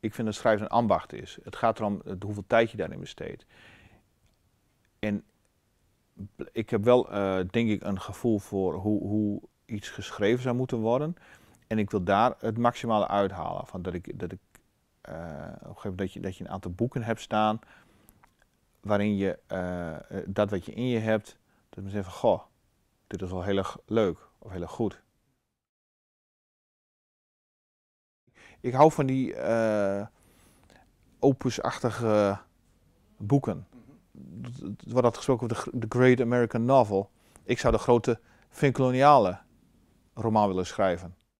ik vind dat schrijven een ambacht is. Het gaat erom hoeveel tijd je daarin besteedt. En ik heb wel, eh, denk ik, een gevoel voor hoe, hoe, iets geschreven zou moeten worden. En ik wil daar het maximale uithalen. Van dat ik, dat ik eh, op gegeven moment dat je, dat je een aantal boeken hebt staan. waarin je eh, dat wat je in je hebt, dat mensen zeggen: Goh, dit is wel heel erg leuk of heel erg goed. Ik hou van die uh, opusachtige boeken. Er wordt dat gesproken over de Great American Novel. Ik zou de grote koloniale roman willen schrijven.